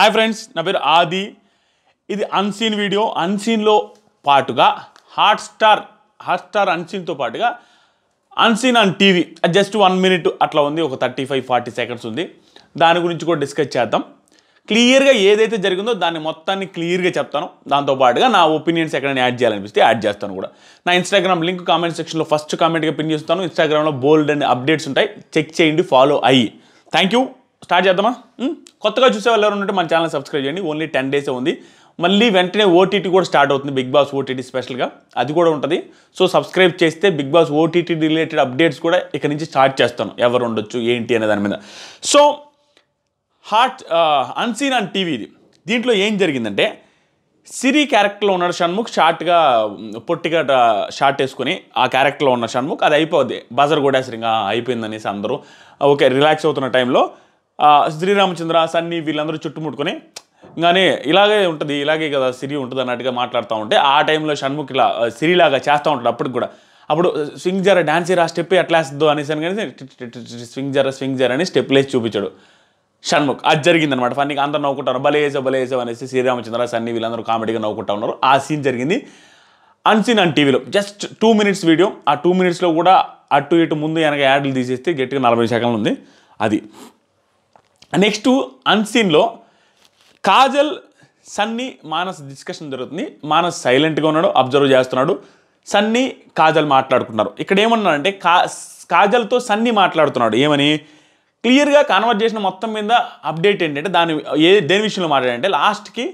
hi friends నా పేరు ఆది ఇది అన్సీన్ వీడియో అన్సీన్లో పాటుగా హాట్స్టార్ హాట్స్టార్ అన్సీన్తో పాటుగా unseen and TV just one minute అట్లా ఉంది ఒక థర్టీ ఫైవ్ ఫార్టీ సెకండ్స్ ఉంది దాని గురించి కూడా డిస్కస్ చేద్దాం క్లియర్గా ఏదైతే జరిగిందో దాన్ని మొత్తాన్ని క్లియర్గా చెప్తాను దాంతోపాటుగా నా ఒపీనియన్స్ ఎక్కడైనా యాడ్ చేయాలనిపిస్తే యాడ్ చేస్తాను కూడా నా ఇన్స్టాగ్రామ్ లింక్ కామెంట్ సెక్షన్లో ఫస్ట్ కామెంట్గా పిన్ చేస్తాను ఇన్స్టాగ్రామ్లో బోల్డ్ అండ్ అప్డేట్స్ ఉంటాయి చెక్ చేయండి ఫాలో అయ్యి థ్యాంక్ యూ స్టార్ట్ చేద్దామా కొత్తగా చూసేవాళ్ళు ఎవరు ఉంటే మన ఛానల్ సబ్స్క్రైబ్ చేయండి ఓన్లీ టెన్ డేసే ఉంది మళ్ళీ వెంటనే ఓటీటీ కూడా స్టార్ట్ అవుతుంది బిగ్ బాస్ ఓటీటీ స్పెషల్గా అది కూడా ఉంటుంది సో సబ్స్క్రైబ్ చేస్తే Bigg Boss OTT related updates కూడా ఇక్కడ నుంచి స్టార్ట్ చేస్తాను ఎవరు ఉండొచ్చు ఏంటి అనే దాని మీద సో హార్ట్ అన్సీన్ అండ్ టీవీ ఇది దీంట్లో ఏం జరిగిందంటే సిరి క్యారెక్టర్లో ఉన్నాడు షణ్ముఖ్ షార్ట్గా పొట్టిగా షార్ట్ వేసుకుని ఆ క్యారెక్టర్లో ఉన్న షణ్ముఖ్ అది అయిపోద్ది బజర్ కొడేసరిగా అయిపోయిందనేసి అందరూ ఓకే రిలాక్స్ అవుతున్న టైంలో శ్రీరామచంద్ర సన్నీ వీళ్ళందరూ చుట్టుముట్టుకొని ఇంకానే ఇలాగే ఉంటుంది ఇలాగే కదా సిరి ఉంటుంది అన్నట్టుగా మాట్లాడుతూ ఉంటే ఆ టైంలో షణ్ముఖ్ ఇలా సిరిలాగా చేస్తూ ఉంటాడు అప్పటికి కూడా అప్పుడు స్వింగ్ జర డాన్స్ ఆ స్టెప్ ఎట్లా వేస్తుందో అనేసి అని కానీ స్వింగ్ జర స్వింగ్ జర అని స్టెప్ లేసి చూపించాడు షణ్ముఖ్ అది అనమాట ఫన్నీకి అందరూ నవ్వుకుంటారు బలే బలేసో అనేసి శ్రీరామచంద్ర సన్నీ వీళ్ళందరూ కామెడీగా నవ్వుకుంటా ఉన్నారు ఆ సీన్ జరిగింది అన్సీన్ అన్ టీవీలో జస్ట్ టూ మినిట్స్ వీడియో ఆ టూ మినిట్స్లో కూడా అటు ఇటు ముందు వెనక యాడ్లు తీసేస్తే గట్టిగా నలభై సెకండ్లు ఉంది అది నెక్స్ట్ అన్సీన్లో కాజల్ సన్నీ మానస్ డిస్కషన్ జరుగుతుంది మానస్ సైలెంట్గా ఉన్నాడు అబ్జర్వ్ చేస్తున్నాడు సన్నీ కాజల్ మాట్లాడుకున్నారు ఇక్కడ ఏమన్నాడంటే కా కాజల్తో సన్నీ మాట్లాడుతున్నాడు ఏమని క్లియర్గా చేసిన మొత్తం మీద అప్డేట్ ఏంటంటే దాని ఏ దేని విషయంలో మాట్లాడంటే లాస్ట్కి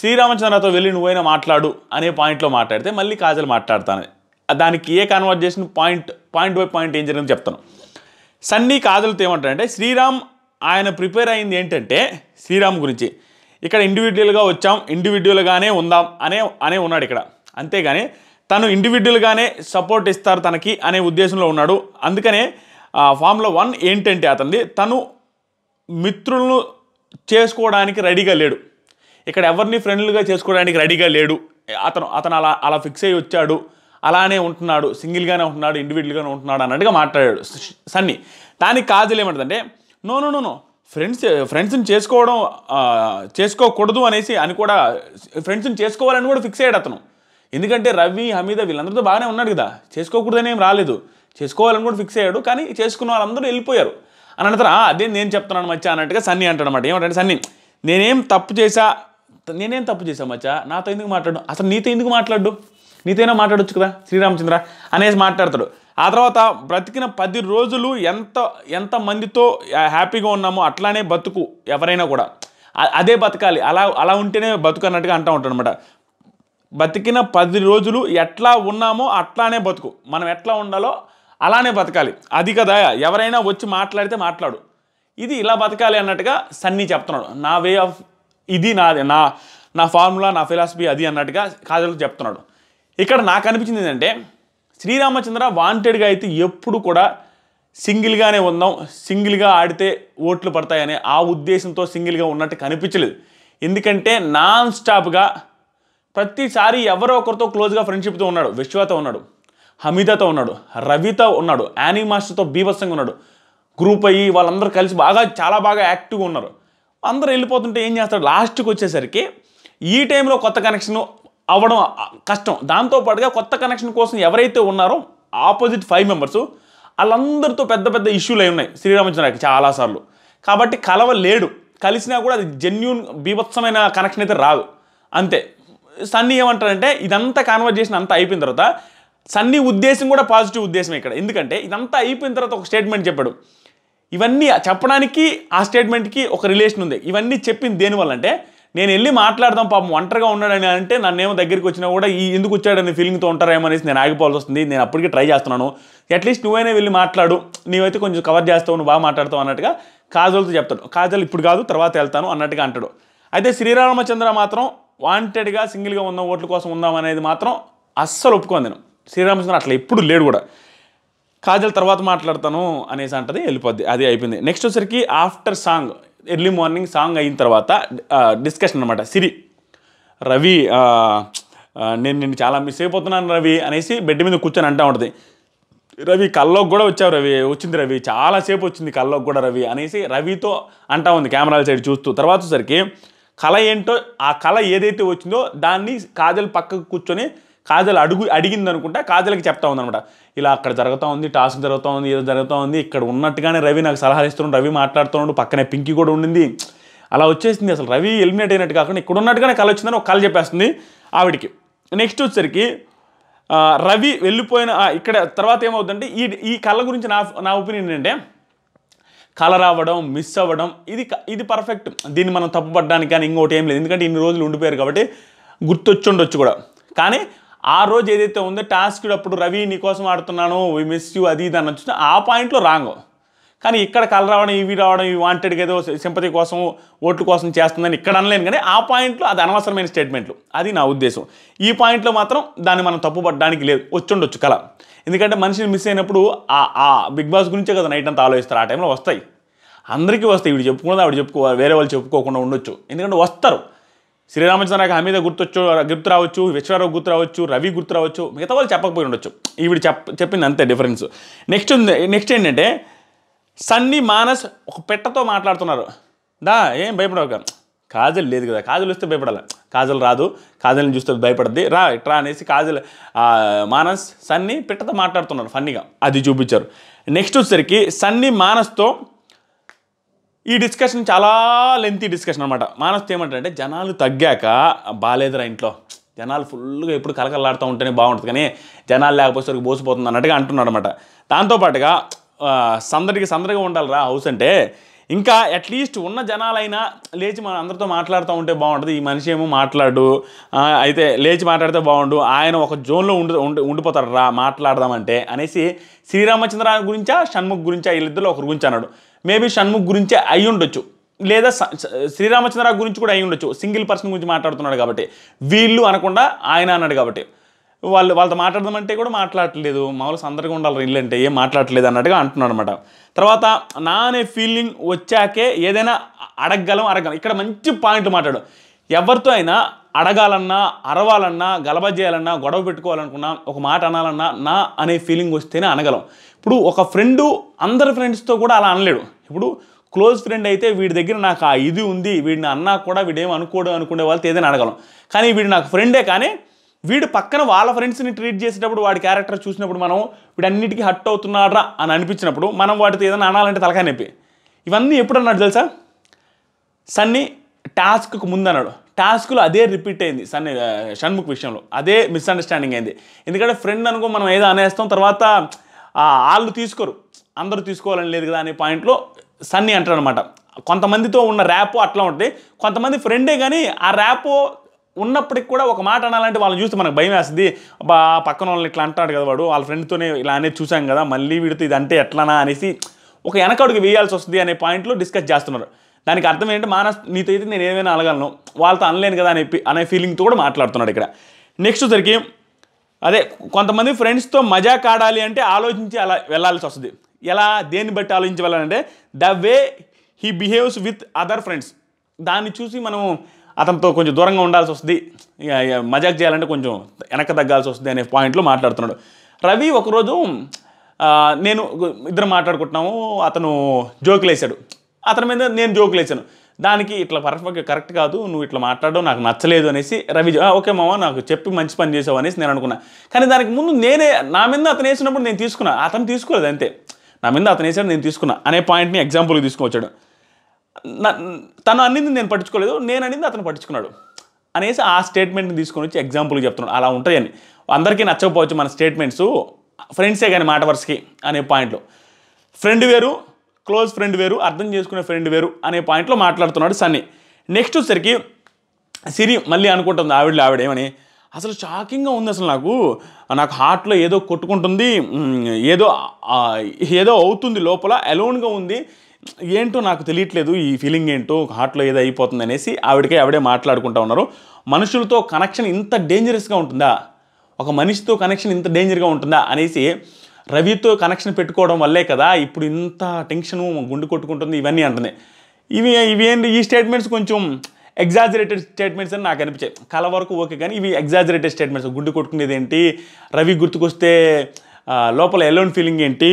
శ్రీరామచంద్రతో వెళ్ళి నువ్వైనా మాట్లాడు అనే పాయింట్లో మాట్లాడితే మళ్ళీ కాజల్ మాట్లాడతాను దానికి ఏ conversation point point by point ఏం జరిగిందో చెప్తాను సన్నీ కాజల్తో ఏమంటాడంటే శ్రీరామ్ ఆయన ప్రిపేర్ అయింది ఏంటంటే శ్రీరామ్ గురించి ఇక్కడ ఇండివిజువల్గా వచ్చాం ఇండివిజువల్గానే ఉందాం అనే అనే ఉన్నాడు ఇక్కడ అంతేగాని తను ఇండివిజువల్గానే సపోర్ట్ ఇస్తారు తనకి అనే ఉద్దేశంలో ఉన్నాడు అందుకనే ఫామ్లో వన్ ఏంటంటే అతనిది తను మిత్రులను చేసుకోవడానికి రెడీగా లేడు ఇక్కడ ఎవరిని ఫ్రెండ్లుగా చేసుకోవడానికి రెడీగా లేడు అతను అతను అలా అలా ఫిక్స్ అయ్యి వచ్చాడు అలానే ఉంటున్నాడు సింగిల్గానే ఉంటున్నాడు ఇండివిజువల్గానే ఉంటున్నాడు అన్నట్టుగా మాట్లాడాడు సన్నీ దానికి కాజులు ఏమంటుందంటే no no no no friends ఫ్రెండ్స్ని eh, చేసుకోవడం చేసుకోకూడదు అనేసి అని కూడా ఫ్రెండ్స్ని చేసుకోవాలని కూడా ఫిక్స్ అయ్యాడు అతను ఎందుకంటే రవి హమీద వీళ్ళందరితో బాగానే ఉన్నాడు కదా చేసుకోకూడదని ఏం రాలేదు చేసుకోవాలని కూడా ఫిక్స్ అయ్యాడు కానీ చేసుకున్న వాళ్ళందరూ వెళ్ళిపోయారు అని అంటారు అదే నేను చెప్తున్నాను మచ్చా అన్నట్టుగా సన్నీ అంటాడనమాట ఏమంటే సన్నీ నేనేం తప్పు చేశా నేనేం తప్పు చేశా మచ్చా నాతో ఎందుకు మాట్లాడు అసలు నీతో ఎందుకు మాట్లాడు నీతైనా మాట్లాడొచ్చు కదా శ్రీరామచంద్ర అనేసి మాట్లాడతాడు ఆ తర్వాత బ్రతికిన పది రోజులు ఎంత ఎంత మందితో హ్యాపీగా ఉన్నామో అట్లానే బతుకు ఎవరైనా కూడా అదే బతకాలి అలా అలా ఉంటేనే బతుకు అన్నట్టుగా అంటూ ఉంటాడు అనమాట బతికిన పది రోజులు ఎట్లా ఉన్నామో అట్లానే బతుకు మనం ఎట్లా ఉండాలో అలానే బతకాలి అది కదా ఎవరైనా వచ్చి మాట్లాడితే మాట్లాడు ఇది ఇలా బతకాలి అన్నట్టుగా సన్నీ చెప్తున్నాడు నా వే ఆఫ్ ఇది నా నా ఫార్ములా నా ఫిలాసఫీ అది అన్నట్టుగా కాజల్ చెప్తున్నాడు ఇక్కడ నాకు అనిపించింది ఏంటంటే శ్రీరామచంద్ర వాంటెడ్గా అయితే ఎప్పుడు కూడా సింగిల్గానే ఉందాం సింగిల్గా ఆడితే ఓట్లు పడతాయని ఆ ఉద్దేశంతో సింగిల్గా ఉన్నట్టు కనిపించలేదు ఎందుకంటే నాన్ స్టాప్గా ప్రతిసారి ఎవరో ఒకరితో క్లోజ్గా ఫ్రెండ్షిప్తో ఉన్నాడు విశ్వతో ఉన్నాడు హమీదతో ఉన్నాడు రవితో ఉన్నాడు యానీ మాస్టర్తో బీభత్సంగా ఉన్నాడు గ్రూప్ అయ్యి వాళ్ళందరూ కలిసి బాగా చాలా బాగా యాక్టివ్గా ఉన్నారు అందరూ వెళ్ళిపోతుంటే ఏం చేస్తాడు లాస్ట్కి వచ్చేసరికి ఈ టైంలో కొత్త కనెక్షన్ అవ్వడం కష్టం దాంతోపాటుగా కొత్త కనెక్షన్ కోసం ఎవరైతే ఉన్నారో ఆపోజిట్ ఫైవ్ మెంబర్స్ వాళ్ళందరితో పెద్ద పెద్ద ఇష్యూలు అయి ఉన్నాయి శ్రీరామచంద్రకి చాలాసార్లు కాబట్టి కలవ లేడు కలిసినా కూడా అది జెన్యున్ బీభత్సమైన కనెక్షన్ అయితే రాదు అంతే సన్నీ ఏమంటారంటే ఇదంతా కాన్వర్జేషన్ అంతా అయిపోయిన తర్వాత సన్నీ ఉద్దేశం కూడా పాజిటివ్ ఉద్దేశం ఇక్కడ ఎందుకంటే ఇదంతా అయిపోయిన తర్వాత ఒక స్టేట్మెంట్ చెప్పాడు ఇవన్నీ చెప్పడానికి ఆ స్టేట్మెంట్కి ఒక రిలేషన్ ఉంది ఇవన్నీ చెప్పింది దేనివల్ల అంటే నేను వెళ్ళి మాట్లాడదాం పాపం ఒంటరిగా ఉన్నాడని అంటే నన్నేమో దగ్గరికి వచ్చినా కూడా ఈ ఎందుకు వచ్చాడని ఫీలింగ్తో ఉంటారేమో అనేసి నేను ఆగిపోవాల్సి వస్తుంది నేను అప్పటికి ట్రై చేస్తున్నాను అట్లీస్ట్ నువ్వైనా వెళ్ళి మాట్లాడు నీవైతే కొంచెం కవర్ చేస్తావు నువ్వు బాగా మాట్లాడతావు అన్నట్టుగా కాజల్తో చెప్తాడు కాజల్ ఇప్పుడు కాదు తర్వాత వెళ్తాను అన్నట్టుగా అంటాడు అయితే శ్రీరామచంద్ర మాత్రం వాంటెడ్గా సింగిల్గా ఉన్న ఓట్ల కోసం ఉందాం అనేది మాత్రం అస్సలు ఒప్పుకోను నేను శ్రీరామచంద్ర అట్లా ఎప్పుడు లేడు కూడా కాజల్ తర్వాత మాట్లాడతాను అనేసి అంటది వెళ్ళిపోద్ది అది అయిపోయింది నెక్స్ట్ వచ్చరికి after song early morning song అయిన తర్వాత డిస్కషన్ అనమాట సిరి రవి నేను నేను చాలా మిస్ అయిపోతున్నాను రవి అనేసి బెడ్ మీద కూర్చొని అంటా ఉంటుంది రవి కల్లోకి కూడా వచ్చావు రవి వచ్చింది రవి చాలాసేపు వచ్చింది కల్లోకి కూడా రవి అనేసి రవితో అంటా ఉంది కెమెరాల సైడ్ చూస్తూ తర్వాత సరికి కళ ఏంటో ఆ కళ ఏదైతే వచ్చిందో దాన్ని కాజల్ పక్కకు కూర్చొని కాజల్ అడుగు అడిగింది అనుకుంటా కాజల్కి చెప్తా ఉందనమాట ఇలా అక్కడ జరుగుతూ ఉంది టాస్క్ జరుగుతూ ఉంది ఏదో జరుగుతూ ఉంది ఇక్కడ ఉన్నట్టుగానే రవి నాకు సలహాలు ఇస్తున్నాడు రవి మాట్లాడుతున్నాడు పక్కనే పింకి కూడా ఉండింది అలా వచ్చేసింది అసలు రవి ఎలిమినేట్ అయినట్టు కాకుండా ఇక్కడ ఉన్నట్టుగానే కళ వచ్చిందని ఒక కళ చెప్పేస్తుంది ఆవిడికి నెక్స్ట్ వచ్చేసరికి రవి వెళ్ళిపోయిన ఇక్కడ తర్వాత ఏమవుతుందంటే ఈ ఈ కళ గురించి నా నా ఒపీనియన్ ఏంటంటే కళ రావడం మిస్ అవ్వడం ఇది ఇది పర్ఫెక్ట్ దీన్ని మనం తప్పుపడడానికి కానీ ఇంకోటి ఏం లేదు ఎందుకంటే ఇన్ని రోజులు ఉండిపోయారు కాబట్టి గుర్తొచ్చి ఉండొచ్చు కూడా కానీ ఆ రోజు ఏదైతే ఉందో టాస్క్ అప్పుడు రవి కోసం ఆడుతున్నాను వి మిస్ యూ అది ఇది అని వచ్చిన ఆ పాయింట్లో రాంగ్ కానీ ఇక్కడ కల రావడం ఇవి రావడం ఇవి వాంటెడ్ ఏదో సింపతి కోసం ఓట్లు కోసం చేస్తుందని ఇక్కడ అనలేను కానీ ఆ పాయింట్లో అది అనవసరమైన స్టేట్మెంట్లు అది నా ఉద్దేశం ఈ పాయింట్లో మాత్రం దాన్ని మనం తప్పుపడడానికి లేదు వచ్చుండొచ్చు కళ ఎందుకంటే మనిషిని మిస్ అయినప్పుడు ఆ బిగ్ బాస్ గురించే కదా నైట్ అంతా ఆలోచిస్తారు ఆ టైంలో వస్తాయి అందరికీ వస్తాయి ఇవి చెప్పుకున్నది ఆవిడ చెప్పుకో వేరే వాళ్ళు చెప్పుకోకుండా ఉండొచ్చు ఎందుకంటే వస్తారు శ్రీరామచంద్రరావుకి హమీద గుర్తొచ్చు గుర్తు రావచ్చు విశ్వరావు గుర్తు రావచ్చు రవి గుర్తు రావచ్చు మిగతా వాళ్ళు చెప్పకపోయి ఉండొచ్చు ఈవిడ చెప్ప చెప్పింది అంతే డిఫరెన్స్ నెక్స్ట్ నెక్స్ట్ ఏంటంటే సన్నీ మానస్ ఒక పెట్టతో మాట్లాడుతున్నారు దా ఏం భయపడవు కాజల్ లేదు కదా కాజల్ వస్తే భయపడాలి కాజల్ రాదు కాజల్ని చూస్తే భయపడద్ది రా ఇట్రా అనేసి కాజల్ మానస్ సన్నీ పిట్టతో మాట్లాడుతున్నారు ఫన్నీగా అది చూపించారు నెక్స్ట్ వచ్చేసరికి సన్నీ మానస్తో ఈ డిస్కషన్ చాలా లెంతీ డిస్కషన్ అనమాట మానస్ ఏమంటారంటే జనాలు తగ్గాక బాగాలేదురా ఇంట్లో జనాలు ఫుల్గా ఎప్పుడు కలకలాడుతూ ఉంటేనే బాగుంటుంది కానీ జనాలు లేకపోతే బోసిపోతుంది అన్నట్టుగా అంటున్నాడు అనమాట దాంతోపాటుగా సందడికి సందడిగా ఉండాలిరా హౌస్ అంటే ఇంకా అట్లీస్ట్ ఉన్న జనాలైనా లేచి మన అందరితో మాట్లాడుతూ ఉంటే బాగుంటుంది ఈ మనిషి ఏమో మాట్లాడు అయితే లేచి మాట్లాడితే బాగుండు ఆయన ఒక జోన్లో ఉండి ఉండి ఉండిపోతాడు రా మాట్లాడదామంటే అనేసి శ్రీరామచంద్ర గురించా షణ్ముఖ్ గురించా వీళ్ళిద్దరు ఒకరి గురించి అన్నాడు మేబీ షణ్ముఖ్ గురించి అయి ఉండొచ్చు లేదా శ్రీరామచంద్ర గురించి కూడా అయి ఉండొచ్చు సింగిల్ పర్సన్ గురించి మాట్లాడుతున్నాడు కాబట్టి వీళ్ళు అనకుండా ఆయన అన్నాడు కాబట్టి వాళ్ళు వాళ్ళతో మాట్లాడదామంటే కూడా మాట్లాడలేదు మామూలు సందర్గా ఉండాలి ఇల్లు అంటే ఏం మాట్లాడలేదు అన్నట్టుగా అంటున్నాడు అనమాట తర్వాత నా అనే ఫీలింగ్ వచ్చాకే ఏదైనా అడగలం అడగలం ఇక్కడ మంచి పాయింట్ మాట్లాడు ఎవరితో అయినా అడగాలన్నా అరవాలన్నా గలబ చేయాలన్నా గొడవ పెట్టుకోవాలనుకున్నా ఒక మాట అనాలన్నా నా అనే ఫీలింగ్ వస్తేనే అనగలం ఇప్పుడు ఒక ఫ్రెండు అందరి ఫ్రెండ్స్తో కూడా అలా అనలేడు ఇప్పుడు క్లోజ్ ఫ్రెండ్ అయితే వీడి దగ్గర నాకు ఆ ఇది ఉంది వీడిని అన్నా కూడా వీడేం అనుకోడు అనుకునే వాళ్ళతో ఏదైనా అడగలం కానీ వీడు నాకు ఫ్రెండే కానీ వీడు పక్కన వాళ్ళ ఫ్రెండ్స్ని ట్రీట్ చేసేటప్పుడు వాడి క్యారెక్టర్ చూసినప్పుడు మనం వీడన్నిటికీ హట్ అవుతున్నాడా అని అనిపించినప్పుడు మనం వాటితో ఏదైనా అనాలంటే తలకాయ నొప్పి ఇవన్నీ ఎప్పుడు అన్నాడు తెలుసా సన్ని టాస్క్కు ముందు అన్నాడు టాస్క్లో అదే రిపీట్ అయింది సన్ని షణ్ముఖ్ విషయంలో అదే మిస్అండర్స్టాండింగ్ అయింది ఎందుకంటే ఫ్రెండ్ అనుకో మనం ఏదో అనేస్తాం తర్వాత వాళ్ళు తీసుకోరు అందరూ తీసుకోవాలని లేదు కదా అనే పాయింట్లో సన్నీ అంటారు అనమాట కొంతమందితో ఉన్న ర్యాప్ అట్లా ఉంటుంది కొంతమంది ఫ్రెండే కానీ ఆ ర్యాప్ ఉన్నప్పటికి కూడా ఒక మాట అనాలంటే వాళ్ళని చూస్తే మనకు భయం వేస్తుంది బా పక్కన వాళ్ళని ఇట్లా అంటాడు కదా వాడు వాళ్ళ ఫ్రెండ్తోనే ఇలా అనేది చూసాం కదా మళ్ళీ వీడితో ఇది అంటే ఎట్లానా అనేసి ఒక వెనకడుగు వేయాల్సి వస్తుంది అనే పాయింట్లో డిస్కస్ చేస్తున్నారు దానికి అర్థం ఏంటంటే మానస్ నీతో అయితే నేను ఏమైనా అలగలను వాళ్ళతో అనలేను కదా అనే అనే ఫీలింగ్తో కూడా మాట్లాడుతున్నాడు ఇక్కడ నెక్స్ట్ వచ్చరికి అదే కొంతమంది ఫ్రెండ్స్తో మజాక్ ఆడాలి అంటే ఆలోచించి అలా వెళ్ళాల్సి వస్తుంది ఎలా దేన్ని బట్టి ఆలోచించి వెళ్ళాలంటే the way he behaves with other friends దాన్ని చూసి మనం అతనితో కొంచెం దూరంగా ఉండాల్సి వస్తుంది మజాక్ చేయాలంటే కొంచెం వెనక తగ్గాల్సి వస్తుంది అనే పాయింట్లో మాట్లాడుతున్నాడు రవి ఒకరోజు నేను ఇద్దరు మాట్లాడుకుంటున్నాము అతను జోకులు వేశాడు అతని మీద నేను జోకులు వేసాను దానికి ఇట్లా పర్ఫెక్ట్ కరెక్ట్ కాదు నువ్వు ఇట్లా మాట్లాడడం నాకు నచ్చలేదు అనేసి రవి ఓకే మామ నాకు చెప్పి మంచి పని చేసావు అనేసి నేను అనుకున్నా కానీ దానికి ముందు నేనే నా మీద అతను వేసినప్పుడు నేను తీసుకున్నా అతను తీసుకోలేదు అంతే నా మీద అతను వేసాడు నేను తీసుకున్నా అనే పాయింట్ని ఎగ్జాంపుల్కి తీసుకొచ్చాడు తను అన్నింది నేను పట్టించుకోలేదు నేను అన్నింది అతను పట్టించుకున్నాడు అనేసి ఆ స్టేట్మెంట్ని తీసుకొని వచ్చి ఎగ్జాంపుల్కి చెప్తున్నాడు అలా ఉంటాయని అందరికీ నచ్చకపోవచ్చు మన స్టేట్మెంట్స్ ఫ్రెండ్సే కానీ మాట వరుసకి అనే పాయింట్లో ఫ్రెండ్ వేరు క్లోజ్ ఫ్రెండ్ వేరు అర్థం చేసుకునే ఫ్రెండ్ వేరు అనే పాయింట్లో మాట్లాడుతున్నాడు సన్నీ నెక్స్ట్ వచ్చేసరికి సిరి మళ్ళీ అనుకుంటుంది ఆవిడ ఆవిడేమని అసలు షాకింగ్గా ఉంది అసలు నాకు నాకు హార్ట్లో ఏదో కొట్టుకుంటుంది ఏదో ఏదో అవుతుంది లోపల అలోన్గా ఉంది ఏంటో నాకు తెలియట్లేదు ఈ ఫీలింగ్ ఏంటో హార్ట్లో ఏదో అయిపోతుంది అనేసి ఆవిడకే ఆవిడే మాట్లాడుకుంటూ ఉన్నారు మనుషులతో కనెక్షన్ ఇంత డేంజరస్గా ఉంటుందా ఒక మనిషితో కనెక్షన్ ఇంత డేంజర్గా ఉంటుందా అనేసి రవితో కనెక్షన్ పెట్టుకోవడం వల్లే కదా ఇప్పుడు ఇంత టెన్షను గుండు కొట్టుకుంటుంది ఇవన్నీ అంటున్నాయి ఇవి ఇవి ఏంటి ఈ స్టేట్మెంట్స్ కొంచెం ఎగ్జాజరేటెడ్ స్టేట్మెంట్స్ అని నాకు అనిపించాయి కళ వరకు ఓకే కానీ ఇవి ఎగ్జాజరేటెడ్ స్టేట్మెంట్స్ గుండు కొట్టుకునేది ఏంటి రవి గుర్తుకొస్తే లోపల ఎలోన్ ఫీలింగ్ ఏంటి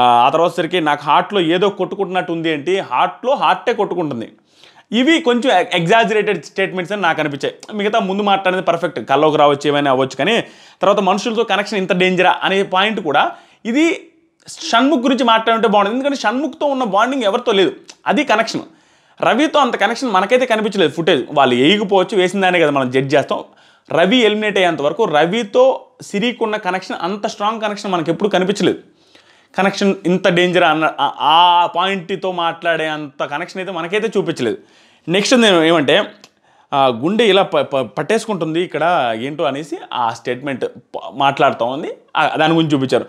ఆ తర్వాత సరికి నాకు హార్ట్లో ఏదో కొట్టుకుంటున్నట్టు ఉంది ఏంటి హార్ట్లో హార్టే కొట్టుకుంటుంది ఇవి కొంచెం ఎగ్జాజరేటెడ్ స్టేట్మెంట్స్ అని నాకు అనిపించాయి మిగతా ముందు మాట్లాడేది పర్ఫెక్ట్ కల్లోకి రావచ్చు ఏమైనా అవ్వచ్చు కానీ తర్వాత మనుషులతో కనెక్షన్ ఇంత డేంజరా అనే పాయింట్ కూడా ఇది షణ్ముఖ్ గురించి మాట్లాడుంటే బాగుంటుంది ఎందుకంటే షణ్ముఖ్తో ఉన్న బాండింగ్ ఎవరితో లేదు అది కనెక్షన్ రవితో అంత కనెక్షన్ మనకైతే కనిపించలేదు ఫుటేజ్ వాళ్ళు వేయకపోవచ్చు వేసిన దానే కదా మనం జడ్జ్ చేస్తాం రవి ఎలిమినేట్ అయ్యేంత వరకు రవితో సిరికి ఉన్న కనెక్షన్ అంత స్ట్రాంగ్ కనెక్షన్ మనకి ఎప్పుడు కనిపించలేదు కనెక్షన్ ఇంత డేంజర్ అన్న ఆ పాయింట్తో మాట్లాడే అంత కనెక్షన్ అయితే మనకైతే చూపించలేదు నెక్స్ట్ నేను ఏమంటే గుండె ఇలా పట్టేసుకుంటుంది ఇక్కడ ఏంటో అనేసి ఆ స్టేట్మెంట్ మాట్లాడుతూ ఉంది దాని గురించి చూపించారు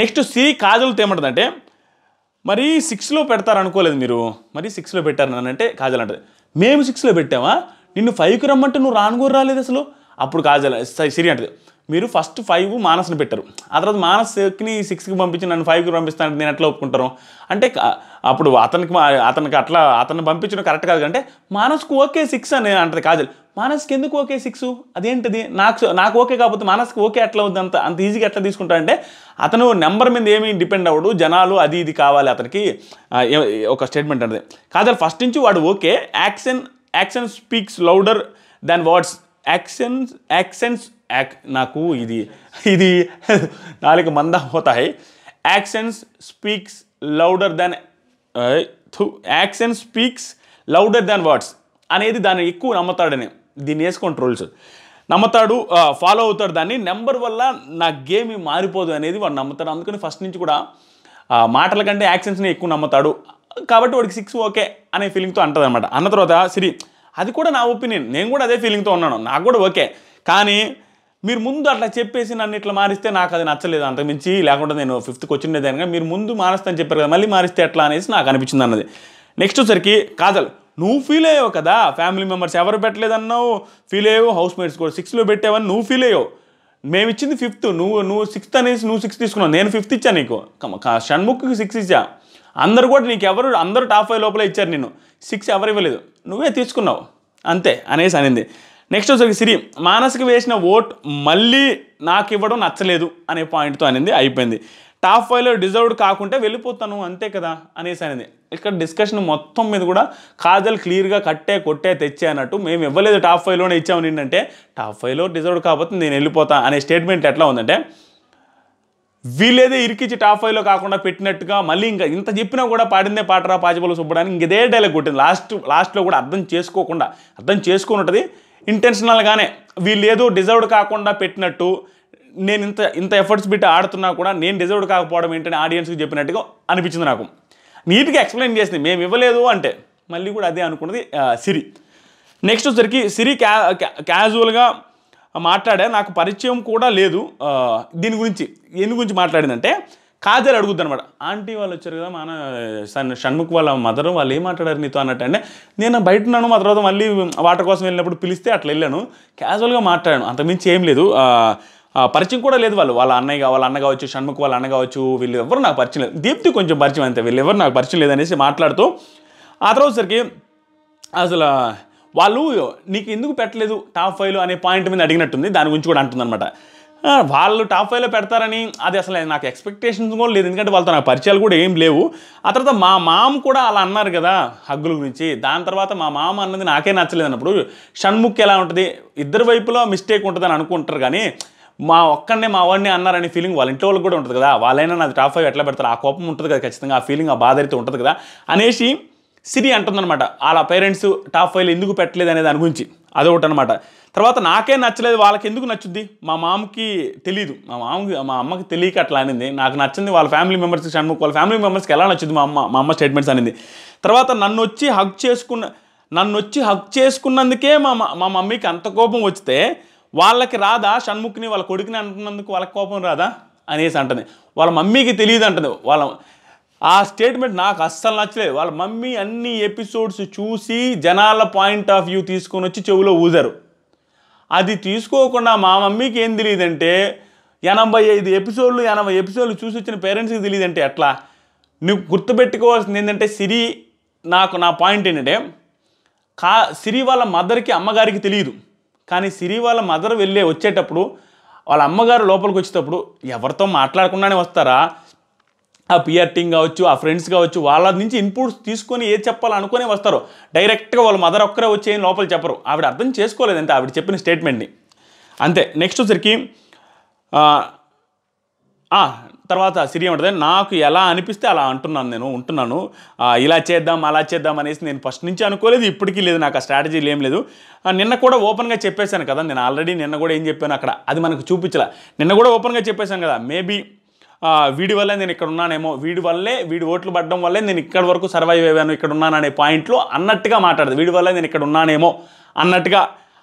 నెక్స్ట్ సి కాజల్తో అంటే మరి సిక్స్లో పెడతారు అనుకోలేదు మీరు మరి సిక్స్లో పెట్టారు అంటే కాజల్ అంటది మేము సిక్స్లో పెట్టామా నిన్ను ఫైవ్కి రమ్మంటే నువ్వు రానుగోరు రాలేదు అసలు అప్పుడు కాజల్ సిరి అంటది మీరు ఫస్ట్ ఫైవ్ మానస్ని పెట్టరు ఆ తర్వాత మానస్ని సిక్స్కి పంపించి నన్ను ఫైవ్కి పంపిస్తాను నేను ఎట్లా ఒప్పుకుంటారు అంటే అప్పుడు అతనికి అతనికి అట్లా అతను పంపించడం కరెక్ట్ కాదు అంటే మానసుకు ఓకే సిక్స్ అని అంటది కాజల్ మానసుకి ఎందుకు ఓకే సిక్స్ అదేంటిది నాకు నాకు ఓకే కాకపోతే మానస్కి ఓకే ఎట్లా అవుతుంది అంత అంత ఈజీగా ఎట్లా తీసుకుంటాడంటే అతను నెంబర్ మీద ఏమీ డిపెండ్ అవ్వడు జనాలు అది ఇది కావాలి అతనికి ఒక స్టేట్మెంట్ అనేది కాజల్ ఫస్ట్ నుంచి వాడు okay action action speaks louder than words actions actions యాక్ నాకు ఇది ఇది నాలుగు మంద పోతాయి actions speaks louder than action speaks louder than words అనేది దాన్ని ఎక్కువ నమ్ముతాడని దీన్ని వేసుకోండి రూల్స్ నమ్ముతాడు ఫాలో అవుతాడు దాన్ని నెంబర్ వల్ల నా గేమ్ మారిపోదు అనేది వాడు నమ్ముతాడు అందుకని ఫస్ట్ నుంచి కూడా మాటల కంటే యాక్షన్స్ని ఎక్కువ నమ్ముతాడు కాబట్టి వాడికి సిక్స్ ఓకే అనే ఫీలింగ్తో అంటుంది అనమాట అన్న తర్వాత సిరి అది కూడా నా ఒపీనియన్ నేను కూడా అదే ఫీలింగ్తో ఉన్నాను నాకు కూడా ఓకే కానీ మీరు ముందు అట్లా చెప్పేసి నన్ను ఇట్లా మారిస్తే నాకు అది నచ్చలేదు అంత మించి లేకుండా నేను ఫిఫ్త్కి వచ్చిండే దానిగా మీరు ముందు మారుస్తాను చెప్పారు కదా మళ్ళీ మారిస్తే ఎట్లా అనేసి నాకు అనిపించింది అన్నది నెక్స్ట్ వచ్చరికి కాజల్ నువ్వు ఫీల్ అయ్యావు కదా ఫ్యామిలీ మెంబర్స్ ఎవరు పెట్టలేదన్నావు ఫీల్ అయ్యావు హౌస్ మేట్స్ కూడా సిక్స్లో పెట్టావని నువ్వు ఫీల్ అయ్యావు మేము ఇచ్చింది ఫిఫ్త్ నువ్వు నువ్వు సిక్స్త్ అనేసి నువ్వు సిక్స్ తీసుకున్నావు నేను ఫిఫ్త్ ఇచ్చా నీకు షణ్ముఖ్కి సిక్స్ ఇచ్చా అందరు కూడా నీకు ఎవరు అందరూ టాప్ ఫైవ్ లోపల ఇచ్చారు నేను సిక్స్ ఎవరు ఇవ్వలేదు నువ్వే తీసుకున్నావు అంతే అనేసి అనింది నెక్స్ట్ వచ్చి సిరి మానసిక వేసిన ఓట్ మళ్ళీ నాకు ఇవ్వడం నచ్చలేదు అనే పాయింట్తో అనింది అయిపోయింది టాప్ ఫైవ్లో డిజర్వ్డ్ కాకుంటే వెళ్ళిపోతాను అంతే కదా అనేసి అనేది ఇక్కడ డిస్కషన్ మొత్తం మీద కూడా కాజల్ క్లియర్గా కట్టే కొట్టే తెచ్చే అన్నట్టు మేము ఇవ్వలేదు టాప్ ఫైవ్లోనే ఇచ్చాము ఏంటంటే టాప్ ఫైవ్లో డిజర్వ్డ్ కాకపోతే నేను వెళ్ళిపోతా అనే స్టేట్మెంట్ ఎట్లా ఉందంటే వీళ్ళేదే ఇరికిచ్చి టాప్ ఫైవ్లో కాకుండా పెట్టినట్టుగా మళ్ళీ ఇంకా ఇంత చెప్పినా కూడా పాడిందే పాటరా పాజిబుల్ సుబ్బడానికి ఇంక ఇదే డైలాగ్ కొట్టింది లాస్ట్ లాస్ట్లో కూడా అర్థం చేసుకోకుండా అర్థం చేసుకుని ఉంటుంది ఇంటెన్షనల్గానే వీళ్ళేదో డిజర్వ్డ్ కాకుండా పెట్టినట్టు నేను ఇంత ఇంత ఎఫర్ట్స్ పెట్టి ఆడుతున్నా కూడా నేను డిజర్వ్డ్ కాకపోవడం ఏంటని ఆడియన్స్కి చెప్పినట్టుగా అనిపించింది నాకు నీట్గా ఎక్స్ప్లెయిన్ చేసింది మేము ఇవ్వలేదు అంటే మళ్ళీ కూడా అదే అనుకున్నది సిరి నెక్స్ట్ వచ్చరికి సిరి క్యా క్యాజువల్గా మాట్లాడా నాకు పరిచయం కూడా లేదు దీని గురించి దీని గురించి మాట్లాడిందంటే కాజల్ అడుగుద్ది అనమాట ఆంటీ వాళ్ళు వచ్చారు కదా మన షణ్ముఖ్ వాళ్ళ మదర్ వాళ్ళు ఏం మాట్లాడారు నీతో అన్నట్టు అంటే నేను బయట ఉన్నాను మా తర్వాత మళ్ళీ వాటర్ కోసం వెళ్ళినప్పుడు పిలిస్తే అట్లా వెళ్ళాను క్యాజువల్గా మాట్లాడాను అంతమించి ఏం లేదు పరిచయం కూడా లేదు వాళ్ళు వాళ్ళ అన్నయ్య వాళ్ళ అన్న కావచ్చు షణ్ముఖ్ వాళ్ళ అన్న కావచ్చు వీళ్ళు ఎవరు నాకు పరిచయం లేదు దీప్తి కొంచెం పరిచయం అంతే వీళ్ళు ఎవరు నాకు పరిచయం లేదనేసి మాట్లాడుతూ ఆ తర్వాత సరికి అసలు వాళ్ళు నీకు ఎందుకు పెట్టలేదు టాప్ ఫైవ్లో అనే పాయింట్ మీద అడిగినట్టుంది దాని గురించి కూడా అంటుందన్నమాట వాళ్ళు టాప్ ఫైవ్లో పెడతారని అది అసలు నాకు ఎక్స్పెక్టేషన్స్ కూడా లేదు ఎందుకంటే వాళ్ళతో నాకు పరిచయాలు కూడా ఏం లేవు ఆ తర్వాత మా మామ కూడా అలా అన్నారు కదా హగ్గుల గురించి దాని తర్వాత మా మామ అన్నది నాకే నచ్చలేదు అన్నప్పుడు షణ్ముఖ్ ఎలా ఉంటుంది ఇద్దరు వైపులో మిస్టేక్ ఉంటుందని అనుకుంటారు కానీ మా ఒక్కడనే మా వాడిని అన్నారనే ఫీలింగ్ వాళ్ళ ఇంట్లో వాళ్ళకి కూడా ఉంటుంది కదా వాళ్ళైనా నాది టాప్ ఫైవ్ ఎట్లా పెడతారు ఆ కోపం ఉంటుంది కదా ఖచ్చితంగా ఆ ఫీలింగ్ ఆ బాధ అయితే ఉంటుంది కదా అనేసి సిరి అంటుందన్నమాట వాళ్ళ పేరెంట్స్ టాప్ ఫైవ్లో ఎందుకు పెట్టలేదు అనే దాని గురించి అదొకటి అనమాట తర్వాత నాకే నచ్చలేదు వాళ్ళకి ఎందుకు నచ్చుద్ది మా మామకి తెలియదు మా మామకి మా అమ్మకి తెలియక అట్లా అనింది నాకు నచ్చింది వాళ్ళ ఫ్యామిలీ మెంబర్స్కి షణ్ముఖ్ వాళ్ళ ఫ్యామిలీ మెంబర్స్కి ఎలా నచ్చింది మా అమ్మ మా అమ్మ స్టేట్మెంట్స్ అనేది తర్వాత నన్ను వచ్చి హక్ చేసుకున్న నన్ను వచ్చి హక్ చేసుకున్నందుకే మా మా మమ్మీకి అంత కోపం వస్తే వాళ్ళకి రాదా షణ్ముఖ్ని వాళ్ళ కొడుకుని అంటున్నందుకు వాళ్ళకి కోపం రాదా అనేసి అంటుంది వాళ్ళ మమ్మీకి తెలియదు అంటుంది వాళ్ళ ఆ స్టేట్మెంట్ నాకు అస్సలు నచ్చలేదు వాళ్ళ మమ్మీ అన్ని ఎపిసోడ్స్ చూసి జనాల పాయింట్ ఆఫ్ వ్యూ తీసుకొని వచ్చి చెవిలో ఊదారు అది తీసుకోకుండా మా మమ్మీకి ఏం తెలియదంటే ఎనభై ఐదు ఎపిసోడ్లు ఎనభై ఎపిసోడ్లు చూసి వచ్చిన పేరెంట్స్కి తెలియదంటే ఎట్లా నువ్వు గుర్తుపెట్టుకోవాల్సింది ఏంటంటే సిరి నాకు నా పాయింట్ ఏంటంటే కా సిరి వాళ్ళ మదర్కి అమ్మగారికి తెలియదు కానీ సిరి వాళ్ళ మదర్ వెళ్ళే వచ్చేటప్పుడు వాళ్ళ అమ్మగారు లోపలికి వచ్చేటప్పుడు ఎవరితో మాట్లాడకుండానే వస్తారా ఆ పిఆర్ టీమ్ కావచ్చు ఆ ఫ్రెండ్స్ కావచ్చు వాళ్ళ నుంచి ఇన్పుట్స్ తీసుకొని ఏ చెప్పాలనుకునే వస్తారు డైరెక్ట్గా వాళ్ళ మదర్ ఒక్కరే వచ్చి లోపల చెప్పరు ఆవిడ అర్థం చేసుకోలేదంటే ఆవిడ చెప్పిన స్టేట్మెంట్ని అంతే నెక్స్ట్ వచ్చరికి తర్వాత సిరి ఏమంటుంది నాకు ఎలా అనిపిస్తే అలా అంటున్నాను నేను ఉంటున్నాను ఇలా చేద్దాం అలా చేద్దాం అనేసి నేను ఫస్ట్ నుంచి అనుకోలేదు ఇప్పటికీ లేదు నాకు ఆ స్ట్రాటజీలు ఏం లేదు నిన్న కూడా ఓపెన్గా చెప్పేశాను కదా నేను ఆల్రెడీ నిన్న కూడా ఏం చెప్పాను అక్కడ అది మనకు చూపించలే నిన్న కూడా ఓపెన్గా చెప్పేశాను కదా మేబీ వీడి వల్లే నేను ఇక్కడ ఉన్నానేమో వీడి వల్లే వీడి ఓట్లు పడడం వల్లే నేను ఇక్కడ వరకు సర్వైవ్ అయ్యాను ఇక్కడ ఉన్నాను అనే పాయింట్లో అన్నట్టుగా మాట్లాడదు వీడి వల్లే నేను ఇక్కడ ఉన్నానేమో అన్నట్టుగా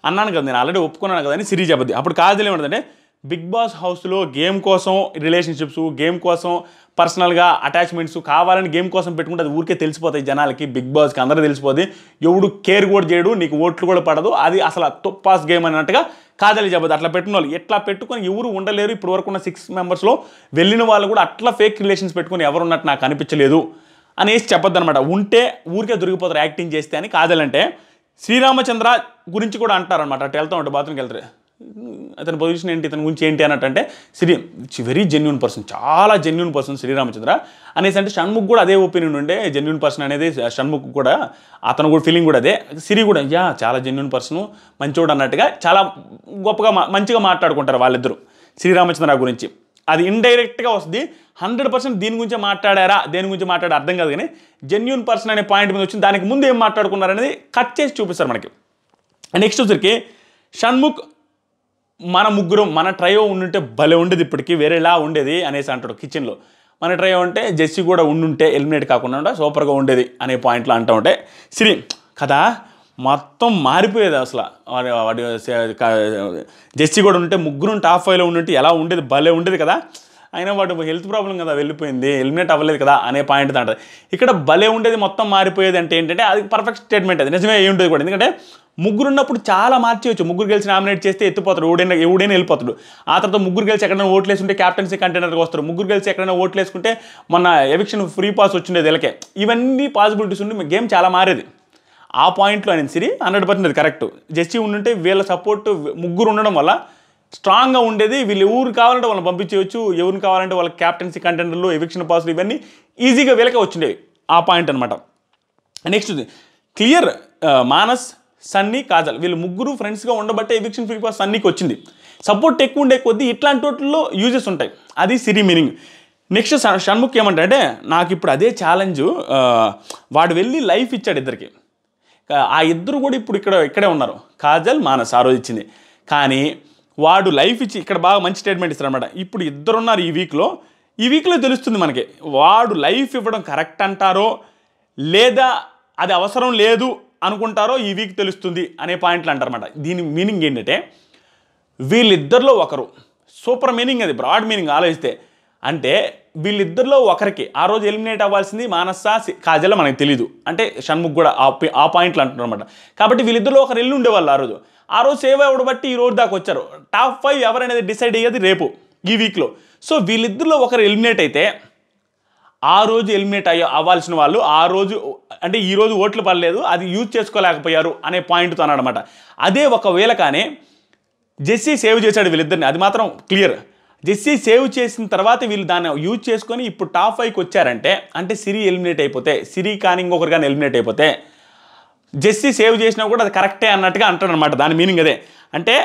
అన్నాను కదా నేను ఆల్రెడీ ఒప్పుకున్నాను కదా అని సిరి చెప్పద్ది అప్పుడు కాజల్ ఏమంటుందంటే బిగ్ బాస్ హౌస్లో గేమ్ కోసం రిలేషన్షిప్స్ గేమ్ కోసం పర్సనల్గా అటాచ్మెంట్స్ కావాలని గేమ్ కోసం పెట్టుకుంటే అది ఊరికే తెలిసిపోతాయి జనాలకి బిగ్ బాస్కి అందరూ తెలిసిపోతుంది ఎవడు కేర్ కూడా చేయడు నీకు ఓట్లు కూడా పడదు అది అసలు తుప్పాస్ గేమ్ అన్నట్టుగా కాదని చెప్పదు అట్లా పెట్టిన వాళ్ళు ఎట్లా పెట్టుకొని ఎవరు ఉండలేరు ఇప్పుడు వరకు ఉన్న సిక్స్ మెంబర్స్లో వెళ్ళిన వాళ్ళు కూడా అట్లా ఫేక్ రిలేషన్స్ పెట్టుకుని ఎవరు ఉన్నట్టు నాకు అనిపించలేదు అనేసి చెప్పొద్దు అనమాట ఉంటే ఊరికే దొరికిపోతారు యాక్టింగ్ చేస్తే అని కాదలంటే శ్రీరామచంద్ర గురించి కూడా అంటారనమాట అట్లా వెళ్తూ ఉంటారు బాత్రూమ్కి వెళ్తారు అతని పొజిషన్ ఏంటి ఇతని గురించి ఏంటి అన్నట్టు అంటే శ్రీ వెరీ జెన్యున్ పర్సన్ చాలా జెన్యున్ పర్సన్ శ్రీరామచంద్ర అనేసి అంటే షణ్ముఖ్ కూడా అదే ఒపీనియన్ ఉండే జెన్యున్ పర్సన్ అనేది షణ్ముఖ్ కూడా అతను కూడా ఫీలింగ్ కూడా అదే సిరి కూడా యా చాలా జెన్యున్ పర్సన్ మంచోడు అన్నట్టుగా చాలా గొప్పగా మంచిగా మాట్లాడుకుంటారు వాళ్ళిద్దరూ శ్రీరామచంద్ర గురించి అది ఇండైరెక్ట్గా వస్తుంది హండ్రెడ్ పర్సెంట్ దీని గురించి మాట్లాడారా దేని గురించి మాట్లాడే అర్థం కాదు కానీ జెన్యున్ పర్సన్ అనే పాయింట్ మీద వచ్చింది దానికి ముందు ఏం మాట్లాడుకున్నారనేది కట్ చేసి చూపిస్తారు మనకి నెక్స్ట్ వచ్చరికి షణ్ముఖ్ మన ముగ్గురం మన ట్రయో ఉండుంటే భలే ఉండేది ఇప్పటికీ వేరేలా ఉండేది అనేసి అంటాడు కిచెన్లో మన ట్రయో ఉంటే జెస్సీ కూడా ఉండుంటే ఎలిమినేట్ కాకుండా సూపర్గా ఉండేది అనే పాయింట్లో అంటూ ఉంటే సిరి కదా మొత్తం మారిపోయేది అసలు వాడి వాడి జెస్సీ కూడా ఉంటే ముగ్గురు టాప్ ఫైవ్లో ఉండుంటే ఎలా ఉండేది భలే ఉండేది కదా అయినా వాడు హెల్త్ ప్రాబ్లం కదా వెళ్ళిపోయింది ఎలిమినేట్ అవ్వలేదు కదా అనే పాయింట్ అంటారు ఇక్కడ భలే ఉండేది మొత్తం మారిపోయేది అంటే ఏంటంటే అది పర్ఫెక్ట్ స్టేట్మెంట్ అది నిజమే ఉండేది కూడా ఎందుకంటే ముగ్గురు ఉన్నప్పుడు చాలా మార్చేయచ్చు ముగ్గురు గెలిచి నామినేట్ చేస్తే ఎత్తిపోతాడు ఎవడైనా ఎవడైనా వెళ్ళిపోతాడు ఆ తర్వాత ముగ్గురు గెలిచి ఎక్కడైనా ఓట్లు వేసుకుంటే క్యాప్టెన్సీ కంటైనర్కి వస్తారు ముగ్గురు గెలిచి ఎక్కడైనా ఓట్లు వేసుకుంటే మన ఎవిక్షన్ ఫ్రీ పాస్ వచ్చిండేది వీళ్ళకే ఇవన్నీ పాసిబిలిటీస్ ఉండి గేమ్ చాలా మారేది ఆ పాయింట్లో అనేది సిరి హండ్రెడ్ పర్సెంట్ అది కరెక్ట్ జెస్సీ ఉండుంటే వీళ్ళ సపోర్ట్ ముగ్గురు ఉండడం వల్ల స్ట్రాంగ్గా ఉండేది వీళ్ళు ఎవరు కావాలంటే వాళ్ళని పంపించేయచ్చు ఎవరు కావాలంటే వాళ్ళ క్యాప్టెన్సీ కంటెండర్లు ఎవిక్షన్ పాసులు ఇవన్నీ ఈజీగా వెలక వచ్చిండేవి ఆ పాయింట్ అనమాట నెక్స్ట్ క్లియర్ మానస్ సన్నీ కాజల్ వీళ్ళు ముగ్గురు ఫ్రెండ్స్గా ఉండబట్టే ఎవిక్షన్ ఫ్రీ పాస్ సన్నీకి వచ్చింది సపోర్ట్ ఎక్కువ ఉండే కొద్దీ ఇట్లాంటి వాటిల్లో యూజెస్ ఉంటాయి అది సిరి మీనింగ్ నెక్స్ట్ షణ్ముఖ్ ఏమంటాడే నాకు ఇప్పుడు అదే ఛాలెంజ్ వాడు వెళ్ళి లైఫ్ ఇచ్చాడు ఇద్దరికి ఆ ఇద్దరు కూడా ఇప్పుడు ఇక్కడ ఇక్కడే ఉన్నారు కాజల్ మానస్ ఆ రోజు ఇచ్చింది కానీ వాడు లైఫ్ ఇచ్చి ఇక్కడ బాగా మంచి స్టేట్మెంట్ ఇస్తారు అనమాట ఇప్పుడు ఇద్దరున్నారు ఈ వీక్లో ఈ వీక్లో తెలుస్తుంది మనకి వాడు లైఫ్ ఇవ్వడం కరెక్ట్ అంటారో లేదా అది అవసరం లేదు అనుకుంటారో ఈ వీక్ తెలుస్తుంది అనే పాయింట్లు అంటారన్నమాట దీని మీనింగ్ ఏంటంటే వీళ్ళిద్దరిలో ఒకరు సూపర్ మీనింగ్ అది బ్రాడ్ మీనింగ్ ఆలోచిస్తే అంటే వీళ్ళిద్దరిలో ఒకరికి ఆ రోజు ఎలిమినేట్ అవ్వాల్సింది మానస కాజల మనకు తెలియదు అంటే షణ్ముఖ్ కూడా ఆ ఆ పాయింట్లు అంటున్నారు అనమాట కాబట్టి వీళ్ళిద్దరిలో ఒకరు వెళ్ళి ఉండేవాళ్ళు ఆ రోజు ఆ రోజు సేవ్ అవ్వడం బట్టి ఈ రోజు దాకా వచ్చారు టాప్ ఫైవ్ ఎవరనేది డిసైడ్ అయ్యేది రేపు ఈ వీక్లో సో వీళ్ళిద్దరిలో ఒకరు ఎలిమినేట్ అయితే ఆ రోజు ఎలిమినేట్ అయ్యి అవ్వాల్సిన వాళ్ళు ఆ రోజు అంటే ఈ రోజు ఓట్లు పడలేదు అది యూజ్ చేసుకోలేకపోయారు అనే పాయింట్తో అనమాట అదే ఒకవేళ కానీ జెస్సీ సేవ్ చేశాడు వీళ్ళిద్దరిని అది మాత్రం క్లియర్ జెస్సీ సేవ్ చేసిన తర్వాత వీళ్ళు దాన్ని యూజ్ చేసుకొని ఇప్పుడు టాప్ ఫైవ్కి వచ్చారంటే అంటే సిరి ఎలిమినేట్ అయిపోతే సిరి కానీ ఇంకొకరు కానీ ఎలిమినేట్ అయిపోతే జెస్సీ సేవ్ చేసినా కూడా అది కరెక్టే అన్నట్టుగా అంటాడు అనమాట దాని మీనింగ్ అదే అంటే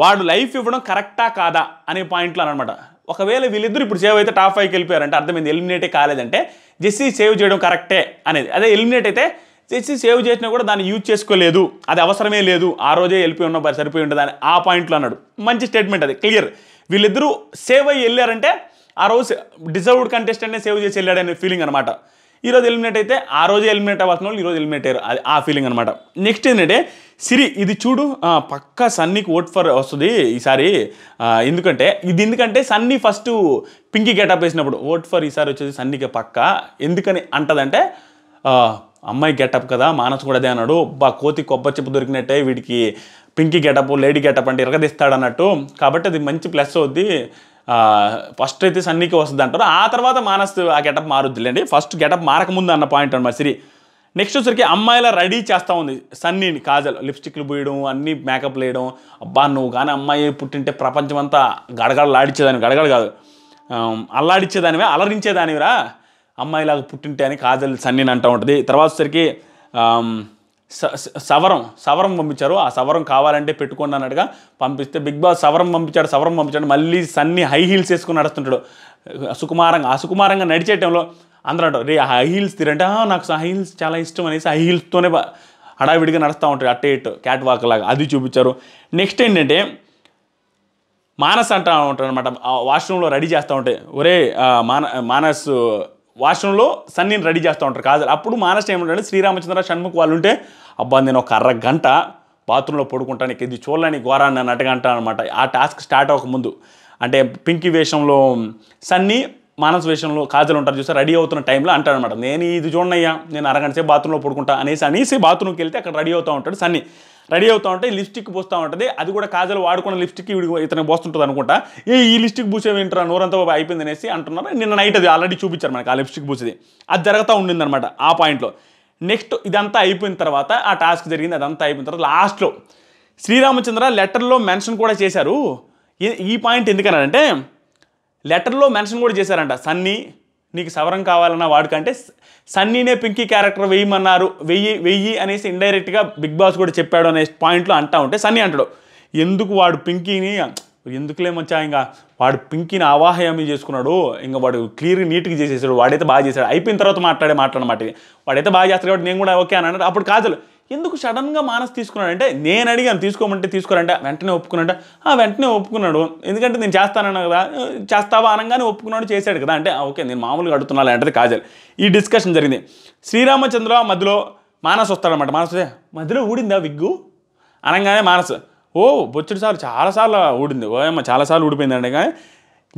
వాడు లైఫ్ ఇవ్వడం కరెక్టా కాదా అనే పాయింట్లో అనమాట ఒకవేళ వీళ్ళిద్దరు ఇప్పుడు సేవ్ అయితే టాప్ ఫైవ్కి వెళ్ళిపోయారంటే అర్థమైంది ఎలిమినేటే కాలేదంటే జెస్సీ సేవ్ చేయడం కరెక్టే అనేది అదే ఎలిమినేట్ అయితే జెస్సీ సేవ్ చేసినా కూడా దాన్ని యూజ్ చేసుకోలేదు అది అవసరమే లేదు ఆ రోజే వెళ్ళిపోయి ఉన్న సరిపోయి ఉంటుంది ఆ పాయింట్లో అన్నాడు మంచి స్టేట్మెంట్ అది క్లియర్ వీళ్ళిద్దరూ సేవ్ అయ్యి వెళ్ళారంటే ఆ రోజు డిజర్వ్డ్ కంటెస్టెంట్నే సేవ్ చేసి వెళ్ళాడనే ఫీలింగ్ అనమాట ఈరోజు ఎలిమినేట్ అయితే ఆ రోజే ఎలిమినేట్ అవ్వాల్సిన వాళ్ళు ఈరోజు ఎలిమినేట్ అయ్యారు అది ఆ ఫీలింగ్ అనమాట నెక్స్ట్ ఏంటంటే సిరి ఇది చూడు పక్కా సన్నీకి ఓట్ ఫర్ వస్తుంది ఈసారి ఎందుకంటే ఇది ఎందుకంటే సన్నీ ఫస్ట్ పింకీ గెటప్ వేసినప్పుడు ఓట్ ఫర్ ఈసారి వచ్చేసి సన్నీకి పక్క ఎందుకని అంటదంటే అమ్మాయి గెటప్ కదా మానస్ కూడా అదే అన్నాడు బా కోతి కొబ్బరి చెప్పు దొరికినట్టే వీడికి పింకీ గెటప్ లేడీ గెటప్ అంటే ఇరగదిస్తాడు అన్నట్టు కాబట్టి అది మంచి ప్లస్ అవుద్ది ఫస్ట్ అయితే సన్నీకి వస్తుంది అంటారు ఆ తర్వాత మానస్ ఆ గెటప్ మారుద్దిలేండి ఫస్ట్ గెటప్ మారకముందు అన్న పాయింట్ అనమాట సిరి నెక్స్ట్ వచ్చరికి అమ్మాయిలా రెడీ చేస్తూ ఉంది సన్నీని కాజల్ లిప్స్టిక్లు పోయడం అన్నీ మేకప్ వేయడం అబ్బా నువ్వు కానీ అమ్మాయి పుట్టింటే ప్రపంచం అంతా గడగడలాడిచ్చేదాని గడగడ కాదు అల్లాడిచ్చేదానివే అలరించేదానివిరా అమ్మాయిలాగా పుట్టింటే అని కాజల్ సన్నీని అంటూ ఉంటుంది తర్వాత సరికి సవరం సవరం పంపించారు ఆ సవరం కావాలంటే పెట్టుకోండి అన్నట్టుగా పంపిస్తే బిగ్ బాస్ సవరం పంపించాడు సవరం పంపించాడు మళ్ళీ సన్ని హై హీల్స్ వేసుకుని నడుస్తుంటాడు సుకుమారంగా అసుకుమారంగా నడిచే టైంలో అందరూ అంటారు రే హై హీల్స్ తీరంటే నాకు హై హీల్స్ చాలా ఇష్టం అనేసి హై హీల్స్తోనే హడావిడిగా నడుస్తూ ఉంటాడు అట్టే ఇటు క్యాట్ వాక్ లాగా అది చూపించారు నెక్స్ట్ ఏంటంటే మానస్ అంటా ఉంటాడు అనమాట వాష్రూమ్లో రెడీ చేస్తూ ఉంటాయి ఒరే మాన మానస్ వాష్రూంలో సన్నీని రెడీ చేస్తూ ఉంటారు కాజల్ అప్పుడు మానస్ ఏమంటాడు శ్రీరామచంద్ర షణ్ముఖ్ వాళ్ళు ఉంటే అబ్బా నేను ఒక అరగంట బాత్రూంలో పడుకుంటానికి ఇది చూడలేని ఘోరాన్ని అన్నట్టుగా అంటాను అనమాట ఆ టాస్క్ స్టార్ట్ అవ్వకముందు అంటే పింకి వేషంలో సన్నీ మానస్ వేషంలో కాజల్ ఉంటారు చూస్తే రెడీ అవుతున్న టైంలో అంటాడనమాట నేను ఇది చూడనయ్యా నేను అరగంట సేపు బాత్రూంలో పడుకుంటా అనేసి అనేసి బాత్రూమ్కి వెళ్తే అక్కడ రెడీ అవుతూ ఉంటాడు సన్నీ రెడీ అవుతూ ఉంటాయి లిప్స్టిక్ పోస్తూ ఉంటుంది అది కూడా కాజల్ వాడుకున్న లిప్స్టిక్ ఇతను పోస్తుంటుంది అనుకుంటా ఈ ఈ లిప్స్టిక్ పూసేవేంటరా నోరంతా బాబు అయిపోయింది అనేసి అంటున్నారు నిన్న నైట్ అది ఆల్రెడీ చూపించారు మనకి ఆ లిప్స్టిక్ పూసేది అది జరుగుతూ అనమాట ఆ పాయింట్లో నెక్స్ట్ ఇదంతా అయిపోయిన తర్వాత ఆ టాస్క్ జరిగింది అదంతా అయిపోయిన తర్వాత లాస్ట్లో శ్రీరామచంద్ర లెటర్లో మెన్షన్ కూడా చేశారు ఈ పాయింట్ ఎందుకనంటే లెటర్లో మెన్షన్ కూడా చేశారంట సన్నీ నీకు సవరం కావాలన్న వాడికంటే సన్నీనే పింకీ క్యారెక్టర్ వేయమన్నారు వెయ్యి వెయ్యి అనేసి ఇండైరెక్ట్గా బిగ్ బాస్ కూడా చెప్పాడు అనే పాయింట్లో అంటా ఉంటే సన్నీ అంటాడు ఎందుకు వాడు పింకీని ఎందుకులేమొచ్చా ఇంకా వాడు పింకీని అవాహయామి చేసుకున్నాడు ఇంకా వాడు క్లియర్ నీట్గా చేసేసాడు వాడైతే బాగా చేశాడు అయిపోయిన తర్వాత మాట్లాడే మాట్లాడమాట వాడైతే బాగా చేస్తాడు కాబట్టి నేను కూడా ఓకే అని అన్నాడు అప్పుడు కాజల్ ఎందుకు సడన్గా మానస్ తీసుకున్నాడు అంటే నేను అడిగాను తీసుకోమంటే తీసుకోరంట వెంటనే ఒప్పుకున్నాడు వెంటనే ఒప్పుకున్నాడు ఎందుకంటే నేను చేస్తానన్నా కదా చేస్తావా అనగానే ఒప్పుకున్నాడు చేశాడు కదా అంటే ఓకే నేను మామూలుగా అడుగుతున్నాను అంటే కాజల్ ఈ డిస్కషన్ జరిగింది శ్రీరామచంద్ర మధ్యలో మానస్ వస్తాడనమాట మానసు మధ్యలో ఊడిందా విగ్గు అనగానే మానసు ఓ బొచ్చుడు సార్లు చాలాసార్లు ఊడింది ఓయమ్మ చాలాసార్లు ఊడిపోయిందండి కానీ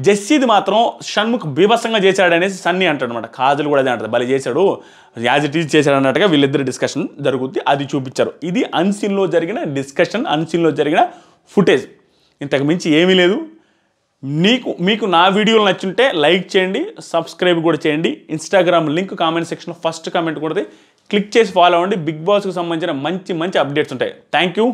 జెస్సీది మాత్రం షణ్ముఖ్ బీభత్సంగా చేశాడనేసి సన్నీ అంటాడనమాట కాజల్ కూడా అదే అంటారు బలి చేశాడు యాజ్ ఇట్ ఈజ్ చేశాడు అన్నట్టుగా వీళ్ళిద్దరు డిస్కషన్ జరుగుద్ది అది చూపించారు ఇది అన్సీన్లో జరిగిన డిస్కషన్ అన్సీన్లో జరిగిన ఫుటేజ్ ఇంతకు మించి ఏమీ లేదు నీకు మీకు నా వీడియోలు నచ్చుంటే లైక్ చేయండి సబ్స్క్రైబ్ కూడా చేయండి ఇన్స్టాగ్రామ్ లింక్ కామెంట్ సెక్షన్లో ఫస్ట్ కామెంట్ కూడా క్లిక్ చేసి ఫాలో అవ్వండి బిగ్ బాస్కి సంబంధించిన మంచి మంచి అప్డేట్స్ ఉంటాయి థ్యాంక్ యూ